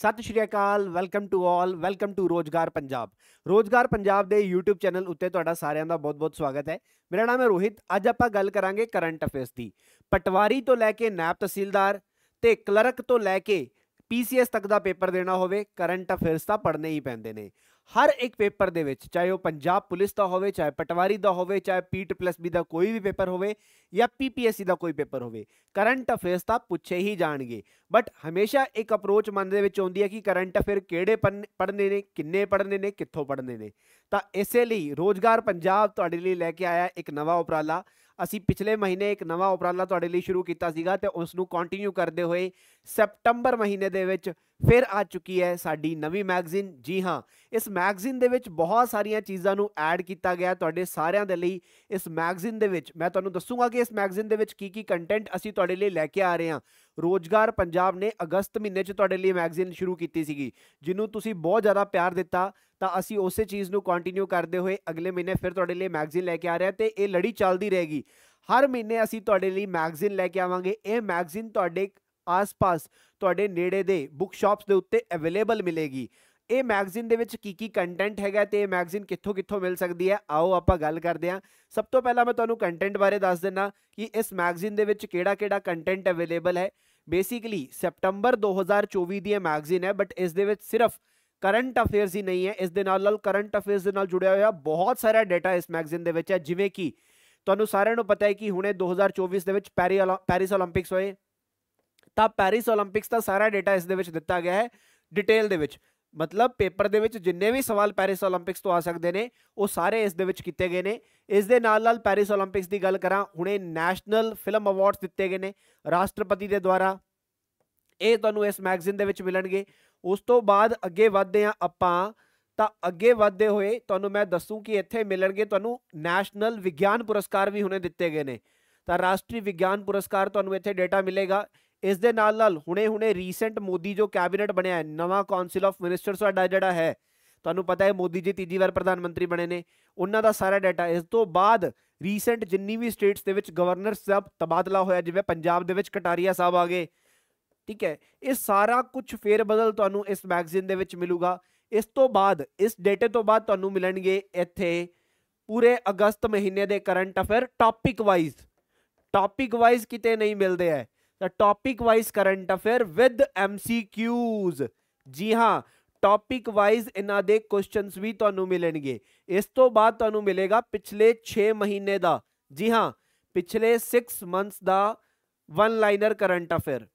ਸਤਿ ਸ਼੍ਰੀ ਅਕਾਲ welcome to all welcome to Rozgar Punjab ਰੋਜ਼ਗਾਰ ਪੰਜਾਬ ਦੇ YouTube ਚੈਨਲ ਉੱਤੇ ਤੁਹਾਡਾ ਸਾਰਿਆਂ ਦਾ ਬਹੁਤ-ਬਹੁਤ ਸਵਾਗਤ ਹੈ ਮੇਰਾ ਨਾਮ ਹੈ ਰੋਹਿਤ ਅੱਜ ਆਪਾਂ ਗੱਲ ਕਰਾਂਗੇ ਕਰੰਟ ਅਫੇਅਰਸ ਦੀ ਪਟਵਾਰੀ ਤੋਂ ਲੈ ਕੇ ਨਾਇਬ ਤਹਿਸੀਲਦਾਰ ਤੇ ਕਲਰਕ ਤੋਂ ਲੈ ਕੇ PCS ਤੱਕ ਦਾ ਪੇਪਰ ਦੇਣਾ ਹੋਵੇ ਕਰੰਟ ਅਫੇਅਰਸ ਤਾਂ ਪੜ੍ਹਨੇ ਹੀ ਪੈਂਦੇ ਨੇ ਹਰ ਇੱਕ ਪੇਪਰ ਦੇ ਵਿੱਚ ਚਾਹੇ ਉਹ ਪੰਜਾਬ ਪੁਲਿਸ ਦਾ ਹੋਵੇ ਚਾਹੇ ਪਟਵਾਰੀ ਦਾ ਹੋਵੇ ਚਾਹੇ ਪੀਟ ਪਲੱਸ ਬੀ ਦਾ ਕੋਈ ਵੀ ਪੇਪਰ ਹੋਵੇ ਜਾਂ ਪੀਪੀਐਸਸੀ ਦਾ ਕੋਈ ਪੇਪਰ ਹੋਵੇ ਕਰੰਟ ਅਫੇਅਰਸ ਤਾਂ ਪੁੱਛੇ ਹੀ ਜਾਣਗੇ ਬਟ ਹਮੇਸ਼ਾ ਇੱਕ ਅਪਰੋਚ ਮਨ ਦੇ ਵਿੱਚ ਆਉਂਦੀ ਹੈ ਕਿ ਕਰੰਟ ਅਫੇਅਰ ਕਿਹੜੇ ਪੜ੍ਹਨੇ ਨੇ ਕਿੰਨੇ ਪੜ੍ਹਨੇ ਨੇ ਕਿੱਥੋਂ ਪੜ੍ਹਨੇ ਨੇ ਤਾਂ ਇਸੇ ਲਈ ਰੋਜ਼ਗਾਰ ਪੰਜਾਬ ਤੁਹਾਡੇ ਲਈ ਲੈ ਕੇ ਆਇਆ ਇੱਕ ਨਵਾਂ ਉਪਰਾਲਾ ਅਸੀਂ ਪਿਛਲੇ ਮਹੀਨੇ ਇੱਕ ਨਵਾਂ ਉਪਰਾਲਾ ਤੁਹਾਡੇ ਲਈ ਸ਼ੁਰੂ ਕੀਤਾ ਸੀਗਾ ਤੇ ਉਸ ਨੂੰ ਕੰਟੀਨਿਊ ਕਰਦੇ ਹੋਏ ਸੈਪਟੰਬਰ ਮਹੀਨੇ ਦੇ ਵਿੱਚ ਫਿਰ ਆ ਚੁੱਕੀ ਹੈ ਸਾਡੀ ਨਵੀਂ ਮੈਗਜ਼ੀਨ ਜੀ ਹਾਂ ਇਸ ਮੈਗਜ਼ੀਨ ਦੇ ਵਿੱਚ ਬਹੁਤ ਸਾਰੀਆਂ ਚੀਜ਼ਾਂ ਨੂੰ ਐਡ ਕੀਤਾ ਗਿਆ ਤੁਹਾਡੇ ਸਾਰਿਆਂ ਦੇ ਲਈ ਇਸ ਮੈਗਜ਼ੀਨ ਦੇ ਵਿੱਚ ਮੈਂ ਤੁਹਾਨੂੰ ਦੱਸੂਗਾ ਕਿ ਇਸ ਮੈਗਜ਼ੀਨ ਦੇ ਵਿੱਚ ਕੀ ਕੀ ਕੰਟੈਂਟ ਅਸੀਂ ਤੁਹਾਡੇ ਲਈ ਲੈ ਕੇ ਆ ਰਹੇ ਹਾਂ ਰੋਜ਼ਗਾਰ ਪੰਜਾਬ ਨੇ ਅਗਸਤ ਮਹੀਨੇ 'ਚ ਤੁਹਾਡੇ ਲਈ ਮੈਗਜ਼ੀਨ ਸ਼ੁਰੂ ਕੀਤੀ ਸੀਗੀ ਜਿਹਨੂੰ ਤੁਸੀਂ ਬਹੁਤ ਜ਼ਿਆਦਾ ਪਿਆਰ ਦਿੱਤਾ ਤਾਂ ਅਸੀਂ ਉਸੇ ਚੀਜ਼ ਨੂੰ ਕੰਟੀਨਿਊ ਕਰਦੇ ਹੋਏ ਅਗਲੇ ਮਹੀਨੇ ਫਿਰ ਤੁਹਾਡੇ ਲਈ ਮੈਗਜ਼ੀਨ ਲੈ ਕੇ ਆ ਰਹੇ ਹਾਂ ਤੇ ਇਹ ਲੜੀ ਚੱਲਦੀ ਰਹੇਗੀ ਹਰ ਮਹੀਨੇ ਅਸੀਂ ਤੁਹਾਡੇ ਲਈ ਮੈਗਜ਼ੀਨ ਲੈ ਕੇ ਆਵਾਂਗੇ ਇਹ ਮੈਗਜ਼ੀਨ ਤੁਹਾਡੇ ਆਸ-ਪਾਸ ਤੁਹਾਡੇ ਨੇੜੇ ਦੇ ਬੁੱਕ ਸ਼ਾਪਸ ਦੇ ਉੱਤੇ ਅਵੇਲੇਬਲ ਮਿਲੇਗੀ ਇਹ ਮੈਗਜ਼ੀਨ ਦੇ ਵਿੱਚ ਕੀ ਕੀ ਕੰਟੈਂਟ ਹੈਗਾ ਤੇ ਇਹ ਮੈਗਜ਼ੀਨ ਕਿੱਥੋਂ ਕਿੱਥੋਂ ਮਿਲ ਸਕਦੀ ਹੈ ਆਓ ਆਪਾਂ ਗੱਲ ਕਰਦੇ ਹਾਂ ਸਭ ਤੋਂ ਪਹਿਲਾਂ ਮੈਂ ਤੁਹਾਨੂੰ ਕੰਟੈਂਟ ਬਾਰੇ ਦੱਸ ਦਿੰਨਾ ਕਿ ਇਸ ਮੈਗਜ਼ੀਨ ਦੇ ਵਿੱਚ ਕਿਹੜਾ-ਕਿਹੜਾ ਕੰਟੈਂਟ ਅਵੇਲੇਬਲ ਹੈ ਬੇਸਿਕਲੀ ਸੈਪਟੈਂਬਰ 2024 ਦੀ ਇਹ ਮੈਗਜ਼ੀਨ ਹੈ ਬਟ ਇਸ ਦੇ ਵਿੱਚ ਸਿਰਫ ਕਰੰਟ ਅਫੇਅਰਸ ਹੀ ਨਹੀਂ ਹੈ ਇਸ ਦੇ ਨਾਲ ਨਾਲ ਕਰੰਟ ਅਫੇਅਰਸ ਦੇ ਨਾਲ ਜੁੜਿਆ ਹੋਇਆ ਬਹੁਤ ਸਾਰਾ ਡਾਟਾ ਇਸ ਮੈਗਜ਼ੀਨ ਦੇ ਵਿੱਚ ਹੈ ਜਿਵੇਂ ਕਿ ਤੁਹਾਨੂੰ ਸਾਰਿਆਂ ਨੂੰ ਪਤਾ ਹੈ ਕਿ ਹੁਣੇ 2024 ਦੇ ਵਿੱਚ ਪੈਰੀ ਪੈਰਿਸ 올림픽ਸ ਹੋਏ ਤਾਂ ਪੈਰਿਸ 올림픽ਸ ਦਾ ਸਾਰਾ ਡਾਟਾ ਇਸ ਦੇ ਵਿੱਚ ਦਿੱਤਾ ਗਿਆ ਹੈ ਡਿਟੇਲ ਦੇ ਵਿੱਚ ਮਤਲਬ ਪੇਪਰ ਦੇ ਵਿੱਚ ਜਿੰਨੇ ਵੀ ਸਵਾਲ ਪੈਰਿਸ 올림픽ਸ ਤੋਂ ਆ ਸਕਦੇ ਨੇ ਉਹ ਸਾਰੇ ਇਸ ਦੇ ਵਿੱਚ ਕੀਤੇ ਗਏ ਨੇ ਇਸ ਦੇ ਨਾਲ ਨਾਲ ਪੈਰਿਸ 올림픽ਸ ਦੀ ਗੱਲ ਕਰਾਂ ਹੁਣੇ ਨੈਸ਼ਨਲ ਫਿਲਮ ਅਵਾਰਡਸ ਦਿੱਤੇ ਗਏ ਨੇ ਰਾਸ਼ਟਰਪਤੀ ਦੇ ਦੁਆਰਾ ਇਹ ਤੁਹਾਨੂੰ ਇਸ ਮੈਗਜ਼ੀਨ ਦੇ ਵਿੱਚ ਮਿਲਣਗੇ ਉਸ ਤੋਂ ਬਾਅਦ ਅੱਗੇ ਵਧਦੇ ਆ ਆਪਾਂ ਤਾਂ ਅੱਗੇ ਵਧਦੇ ਹੋਏ ਤੁਹਾਨੂੰ ਮੈਂ ਦੱਸੂ ਕਿ ਇੱਥੇ ਮਿਲਣਗੇ ਤੁਹਾਨੂੰ ਨੈਸ਼ਨਲ ਵਿਗਿਆਨ ਪੁਰਸਕਾਰ ਵੀ ਹੁਣੇ ਦਿੱਤੇ ਗਏ ਨੇ ਤਾਂ ਰਾਸ਼ਟਰੀ ਵਿਗਿਆਨ ਪੁਰਸਕਾਰ ਤੁਹਾਨੂੰ ਇੱਥੇ ਡਾਟਾ ਮਿਲੇਗਾ ਇਸ ਦੇ ਨਾਲ ਨਾਲ ਹੁਣੇ-ਹੁਣੇ ਰੀਸੈਂਟ ਮੋਦੀ ਜੋ ਕੈਬਨਿਟ ਬਣਿਆ ਹੈ ਨਵਾਂ ਕਾਉਂਸਲ ਆਫ ਮਿਨਿਸਟਰਸ ਦਾ ਜਿਹੜਾ ਹੈ ਤੁਹਾਨੂੰ ਪਤਾ ਹੈ ਮੋਦੀ ਜੀ ਤੀਜੀ ਵਾਰ ਪ੍ਰਧਾਨ ਮੰਤਰੀ ਬਣੇ ਨੇ ਉਹਨਾਂ ਦਾ ਸਾਰਾ ਡਾਟਾ ਇਸ ਤੋਂ ਬਾਅਦ ਰੀਸੈਂਟ ਜਿੰਨੀ ਵੀ ਸਟੇਟਸ ਦੇ ਵਿੱਚ ਗਵਰਨਰਸ ਦਾ ਤਬਾਦਲਾ ਹੋਇਆ ਜਿਵੇਂ ਪੰਜਾਬ ਦੇ ਵਿੱਚ ਕਟਾਰੀਆ ਸਾਹਿਬ ਆ ਗਏ ਠੀਕ ਹੈ ਇਹ ਸਾਰਾ ਕੁਝ ਫੇਰ ਬਦਲ ਤੁਹਾਨੂੰ ਇਸ ਮੈਗਜ਼ੀਨ ਦੇ ਵਿੱਚ ਮਿਲੂਗਾ ਇਸ ਤੋਂ ਬਾਅਦ ਇਸ ਡਾਟੇ ਤੋਂ ਬਾਅਦ ਤੁਹਾਨੂੰ ਮਿਲਣਗੇ ਇੱਥੇ ਪੂਰੇ ਅਗਸਤ ਮਹੀਨੇ ਦੇ current affair topic wise topic wise ਕਿਤੇ ਨਹੀਂ ਮਿਲਦੇ ਐ the topic wise current affair with MCQs ਜੀ ਹਾਂ ਟੌਪਿਕ ਵਾਈਜ਼ ਇਹਨਾਂ ਦੇ ਕੁਐਸਚਨਸ ਵੀ ਤੁਹਾਨੂੰ ਮਿਲਣਗੇ ਇਸ ਤੋਂ ਬਾਅਦ ਤੁਹਾਨੂੰ ਮਿਲੇਗਾ ਪਿਛਲੇ 6 ਮਹੀਨੇ ਦਾ ਜੀ ਹਾਂ ਪਿਛਲੇ 6 ਮੰਥਸ ਦਾ ਵਨ ਲਾਈਨਰ ਕਰੰਟ ਅਫੇਅਰ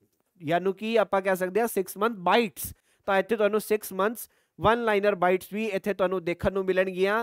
ਯਾਨੀ ਕਿ ਆਪਾਂ ਕਹਿ ਸਕਦੇ ਹਾਂ 6 ਮੰਥ ਬਾਈਟਸ ਤਾਂ ਇੱਥੇ ਤੁਹਾਨੂੰ 6 ਮੰਥਸ ਵਨ ਲਾਈਨਰ ਬਾਈਟਸ ਵੀ ਇੱਥੇ ਤੁਹਾਨੂੰ ਦੇਖਣ ਨੂੰ ਮਿਲਣਗੀਆਂ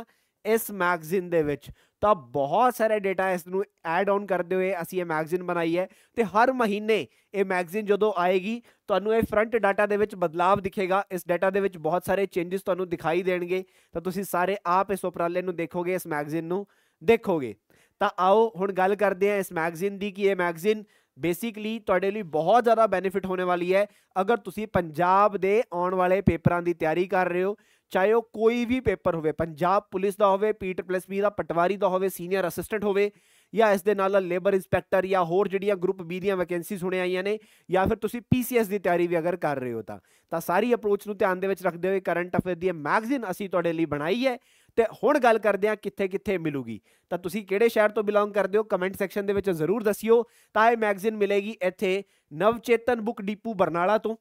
ਇਸ ਮੈਗਜ਼ੀਨ ਦੇ ਵਿੱਚ ਤਾਂ ਬਹੁਤ ਸਾਰੇ ਡਾਟਾ ਇਸ ਨੂੰ ਐਡ ਆਨ ਕਰਦੇ ਹੋਏ ਅਸੀਂ ਇਹ ਮੈਗਜ਼ੀਨ ਬਣਾਈ ਹੈ ਤੇ ਹਰ ਮਹੀਨੇ ਇਹ ਮੈਗਜ਼ੀਨ ਜਦੋਂ ਆਏਗੀ ਤੁਹਾਨੂੰ ਇਹ ਫਰੰਟ ਡਾਟਾ ਦੇ ਵਿੱਚ ਬਦਲਾਅ ਦਿਖੇਗਾ ਇਸ ਡਾਟਾ ਦੇ ਵਿੱਚ ਬਹੁਤ ਸਾਰੇ ਚੇਂਜਸ ਤੁਹਾਨੂੰ ਦਿਖਾਈ ਦੇਣਗੇ ਤਾਂ ਤੁਸੀਂ ਸਾਰੇ ਆਪ ਇਸ ਉਪਰਾਲੇ ਨੂੰ ਦੇਖੋਗੇ ਇਸ ਮੈਗਜ਼ੀਨ ਨੂੰ ਦੇਖੋਗੇ ਤਾਂ ਆਓ ਹੁਣ ਗੱਲ ਕਰਦੇ ਹਾਂ ਇਸ ਮੈਗਜ਼ੀਨ ਦੀ ਕਿ ਇਹ ਮੈਗਜ਼ੀਨ ਬੇਸਿਕਲੀ ਤੁਹਾਡੇ ਲਈ ਬਹੁਤ ਜ਼ਿਆਦਾ ਬੈਨੀਫਿਟ ਹੋਣੇ ਵਾਲੀ ਹੈ ਅਗਰ ਤੁਸੀਂ ਪੰਜਾਬ ਦੇ ਆਉਣ ਵਾਲੇ ਪੇਪਰਾਂ ਦੀ ਤਿਆਰੀ ਕਰ ਰਹੇ ਹੋ ਚਾਹੇ ਉਹ ਕੋਈ ਵੀ ਪੇਪਰ ਹੋਵੇ ਪੰਜਾਬ ਪੁਲਿਸ ਦਾ ਹੋਵੇ ਪੀਟਰ ਪਲੱਸ ਬੀ ਦਾ ਪਟਵਾਰੀ ਦਾ ਹੋਵੇ ਸੀਨੀਅਰ ਅਸਿਸਟੈਂਟ ਹੋਵੇ ਜਾਂ ਇਸ ਦੇ ਨਾਲ ਲੇਬਰ ਇਨਸਪੈਕਟਰ ਜਾਂ ਹੋਰ ਜਿਹੜੀਆਂ ਗਰੁੱਪ ਬੀ ਦੀਆਂ ਵੈਕੈਂਸੀਜ਼ ਹੁਣੇ ਆਈਆਂ ਨੇ ਜਾਂ ਫਿਰ ਤੁਸੀਂ ਪੀਸੀਐਸ ਦੀ ਤਿਆਰੀ ਵੀ ਅਗਰ ਕਰ ਰਹੇ ਹੋ ਤਾਂ ਤਾਂ ਸਾਰੀ ਅਪਰੋਚ ਨੂੰ ਧਿਆਨ ਦੇ ਵਿੱਚ ਰੱਖਦੇ ਹੋਏ ਕਰੰਟ ਅਫੇਅਰ ਦੀ ਮੈਗਜ਼ੀਨ ਅਸੀਂ ਤੁਹਾਡੇ ਲਈ ਬਣਾਈ ਹੈ ਤੇ ਹੁਣ ਗੱਲ ਕਰਦੇ ਹਾਂ ਕਿੱਥੇ ਕਿੱਥੇ ਮਿਲੂਗੀ ਤਾਂ ਤੁਸੀਂ ਕਿਹੜੇ ਸ਼ਹਿਰ ਤੋਂ ਬਿਲੋਂਗ ਕਰਦੇ ਹੋ ਕਮੈਂਟ ਸੈਕਸ਼ਨ ਦੇ ਵਿੱਚ ਜ਼ਰੂਰ ਦੱਸਿਓ ਤਾਂ ਇਹ ਮੈਗਜ਼ੀਨ ਮਿਲੇਗੀ ਇੱਥੇ ਨਵਚੇਤਨ ਬੁੱਕ ਡੀਪੂ ਬਰਨਾਲਾ ਤੋਂ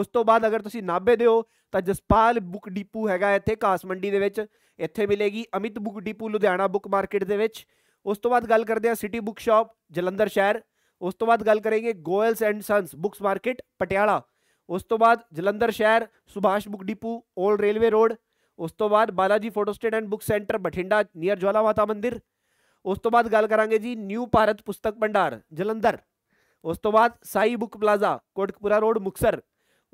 ਉਸ ਤੋਂ ਬਾਅਦ ਅਗਰ ਤੁਸੀਂ ਨਾਭੇ ਦੇ ਹੋ ਤਾਂ ਜਸਪਾਲ ਬੁੱਕ ਡਿਪੂ ਹੈਗਾ ਇੱਥੇ ਕਾਸ ਮੰਡੀ ਦੇ ਵਿੱਚ ਇੱਥੇ ਮਿਲੇਗੀ Amit book depot Ludhiana book market ਦੇ ਵਿੱਚ ਉਸ ਤੋਂ ਬਾਅਦ ਗੱਲ ਕਰਦੇ ਹਾਂ ਸਿਟੀ ਬੁੱਕ ਸ਼ਾਪ ਜਲੰਧਰ ਸ਼ਹਿਰ ਉਸ ਤੋਂ ਬਾਅਦ ਗੱਲ ਕਰਾਂਗੇ Goyals and sons books market Patiala ਉਸ ਤੋਂ ਬਾਅਦ ਜਲੰਧਰ ਸ਼ਹਿਰ Subhash book depot 올 railway road ਉਸ ਤੋਂ ਬਾਅਦ Balaji photostat and book centre Bathinda near Jwala Mata Mandir ਉਸ ਤੋਂ ਬਾਅਦ ਗੱਲ ਕਰਾਂਗੇ ਜੀ ਨਿਊ ਭਾਰਤ ਪੁਸਤਕ ਭੰਡਾਰ ਜਲੰਧਰ ਉਸ ਤੋਂ ਬਾਅਦ Sai book plaza Kotkapura road Muktsar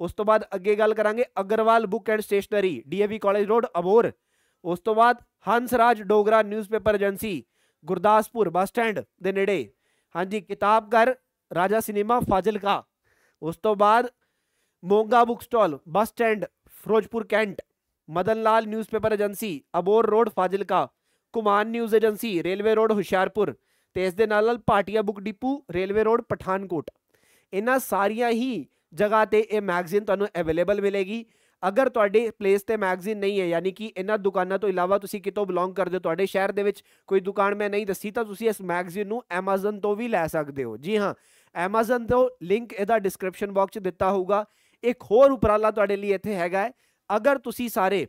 उस तो बाद अगे गल करा Agarwal book and stationery D A V college road Abohar उस तो बाद Hansraj Dogra newspaper agency Gurdaspur bus stand के नेे हाँ जी किताबघर राजा सिनेमा फाजिलका उस तो बाद Moga book stall bus stand Ferozepur cantt Madan Lal newspaper agency Abohar road Fazilka Kuman news agency railway road Hoshiarpur इस Bhatia book depot railway road Pathankot इन्ह सारिया ही ਜਗ੍ਹਾ ਤੇ ਇਹ ਮੈਗਜ਼ੀਨ ਤੁਹਾਨੂੰ ਅਵੇਲੇਬਲ ਮਿਲੇਗੀ ਅਗਰ ਤੁਹਾਡੇ ਪਲੇਸ ਤੇ ਮੈਗਜ਼ੀਨ ਨਹੀਂ ਹੈ ਯਾਨੀ ਕਿ ਇਹਨਾਂ ਦੁਕਾਨਾਂ ਤੋਂ ਇਲਾਵਾ ਤੁਸੀਂ ਕਿਤੋਂ ਬਿਲੋਂਗ ਕਰਦੇ ਹੋ ਤੁਹਾਡੇ ਸ਼ਹਿਰ ਦੇ ਵਿੱਚ ਕੋਈ ਦੁਕਾਨ ਮੈਂ ਨਹੀਂ ਦੱਸੀ ਤਾਂ ਤੁਸੀਂ ਇਸ ਮੈਗਜ਼ੀਨ ਨੂੰ Amazon ਤੋਂ ਵੀ ਲੈ ਸਕਦੇ ਹੋ ਜੀ ਹਾਂ Amazon ਤੋਂ ਲਿੰਕ ਇਹਦਾ ਡਿਸਕ੍ਰਿਪਸ਼ਨ ਬਾਕਸ 'ਚ ਦਿੱਤਾ ਹੋਊਗਾ ਇੱਕ ਹੋਰ ਉਪਰਾਲਾ ਤੁਹਾਡੇ ਲਈ ਇੱਥੇ ਹੈਗਾ ਹੈ ਅਗਰ ਤੁਸੀਂ ਸਾਰੇ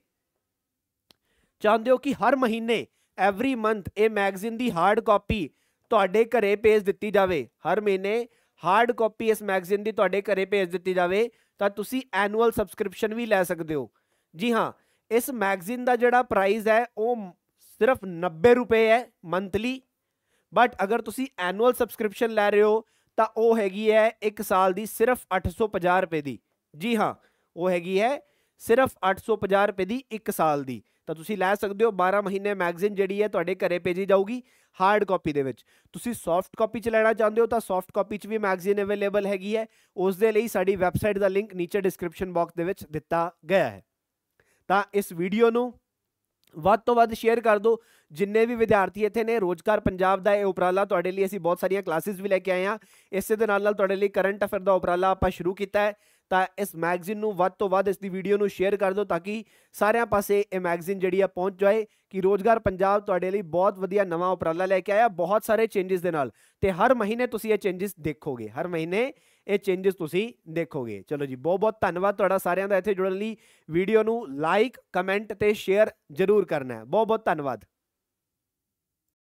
ਚਾਹੁੰਦੇ ਹੋ ਕਿ ਹਰ ਮਹੀਨੇ ਐਵਰੀ ਮੰਥ ਇਹ ਮੈਗਜ਼ੀਨ ਦੀ ਹਾਰਡ ਕਾਪੀ ਤੁਹਾਡੇ ਘਰੇ ਭੇਜ ਦਿੱਤੀ ਜਾਵੇ ਹਰ ਮਹੀਨੇ ਹਾਰਡ ਕਾਪੀ ਇਸ ਮੈਗਜ਼ੀਨ ਦੀ ਤੁਹਾਡੇ ਘਰੇ ਭੇਜ ਦਿੱਤੀ ਜਾਵੇ ਤਾਂ ਤੁਸੀਂ ਐਨੂਅਲ ਸਬਸਕ੍ਰਿਪਸ਼ਨ ਵੀ ਲੈ ਸਕਦੇ ਹੋ ਜੀ ਹਾਂ ਇਸ ਮੈਗਜ਼ੀਨ ਦਾ ਜਿਹੜਾ ਪ੍ਰਾਈਸ ਹੈ ਉਹ ਸਿਰਫ 90 ਰੁਪਏ ਹੈ ਮੰਥਲੀ ਬਟ ਅਗਰ ਤੁਸੀਂ ਐਨੂਅਲ ਸਬਸਕ੍ਰਿਪਸ਼ਨ ਲੈ ਰਹੇ ਹੋ ਤਾਂ ਉਹ ਹੈਗੀ ਹੈ 1 ਸਾਲ ਦੀ ਸਿਰਫ 850 ਰੁਪਏ ਦੀ ਜੀ ਹਾਂ ਉਹ ਹੈਗੀ ਹੈ ਸਿਰਫ 850 ਰੁਪਏ ਦੀ 1 ਸਾਲ ਦੀ ਤਾਂ ਤੁਸੀਂ ਲੈ ਸਕਦੇ ਹੋ 12 ਮਹੀਨੇ ਮੈਗਜ਼ੀਨ ਜਿਹੜੀ ਹੈ ਤੁਹਾਡੇ ਘਰੇ ਭੇਜੀ ਜਾਊਗੀ ਹਾਰਡ ਕਾਪੀ ਦੇ ਵਿੱਚ ਤੁਸੀਂ ਸੌਫਟ ਕਾਪੀ ਚ ਲੈਣਾ ਚਾਹੁੰਦੇ ਹੋ ਤਾਂ ਸੌਫਟ ਕਾਪੀ ਚ ਵੀ ਮੈਗਜ਼ੀਨ ਅਵੇਲੇਬਲ ਹੈਗੀ ਹੈ ਉਸ ਦੇ ਲਈ ਸਾਡੀ ਵੈਬਸਾਈਟ ਦਾ ਲਿੰਕ ਨੀਚੇ ਡਿਸਕ੍ਰਿਪਸ਼ਨ ਬਾਕਸ ਦੇ ਵਿੱਚ ਦਿੱਤਾ ਗਿਆ ਹੈ ਤਾਂ ਇਸ ਵੀਡੀਓ ਨੂੰ ਵੱਧ ਤੋਂ ਵੱਧ ਸ਼ੇਅਰ ਕਰ ਦਿਓ ਜਿੰਨੇ ਵੀ ਵਿਦਿਆਰਥੀ ਇੱਥੇ ਨੇ ਰੋਜ਼ਗਾਰ ਪੰਜਾਬ ਦਾ ਇਹ ਉਪਰਾਲਾ ਤੁਹਾਡੇ ਲਈ ਅਸੀਂ ਬਹੁਤ ਸਾਰੀਆਂ ਕਲਾਸਿਸ ਵੀ ਲੈ ਕੇ ਆਏ ਹਾਂ ਇਸੇ ਦੇ ਨਾਲ ਨਾਲ ਤੁਹਾਡੇ ਲਈ ਕਰੰਟ ਅਫੇਅਰ ਦਾ ਉਪਰਾਲਾ ਆਪਾਂ ਸ਼ੁਰੂ ਕੀਤਾ ਹੈ ਤਾਂ ਇਸ ਮੈਗਜ਼ੀਨ ਨੂੰ ਵੱਧ ਤੋਂ ਵੱਧ ਇਸ ਦੀ ਵੀਡੀਓ ਨੂੰ ਸ਼ੇਅਰ ਕਰ ਦਿਓ ਤਾਂ ਕਿ ਸਾਰਿਆਂ ਪਾਸੇ ਇਹ ਮੈਗਜ਼ੀਨ ਜਿਹੜੀ ਆ ਪਹੁੰਚ ਜਾਏ ਕਿ ਰੋਜ਼ਗਾਰ ਪੰਜਾਬ ਤੁਹਾਡੇ ਲਈ ਬਹੁਤ ਵਧੀਆ ਨਵਾਂ ਉਪਰਾਲਾ ਲੈ ਕੇ ਆਇਆ ਬਹੁਤ ਸਾਰੇ ਚੇਂਜਸ ਦੇ ਨਾਲ ਤੇ ਹਰ ਮਹੀਨੇ ਤੁਸੀਂ ਇਹ ਚੇਂਜਸ ਦੇਖੋਗੇ ਹਰ ਮਹੀਨੇ ਇਹ ਚੇਂਜਸ ਤੁਸੀਂ ਦੇਖੋਗੇ ਚਲੋ ਜੀ ਬਹੁਤ ਬਹੁਤ ਧੰਨਵਾਦ ਤੁਹਾਡਾ ਸਾਰਿਆਂ ਦਾ ਇੱਥੇ ਜੁੜਨ ਲਈ ਵੀਡੀਓ ਨੂੰ ਲਾਈਕ ਕਮੈਂਟ ਤੇ ਸ਼ੇਅਰ ਜ਼ਰੂਰ ਕਰਨਾ ਹੈ ਬਹੁਤ ਬਹੁਤ ਧੰਨਵਾਦ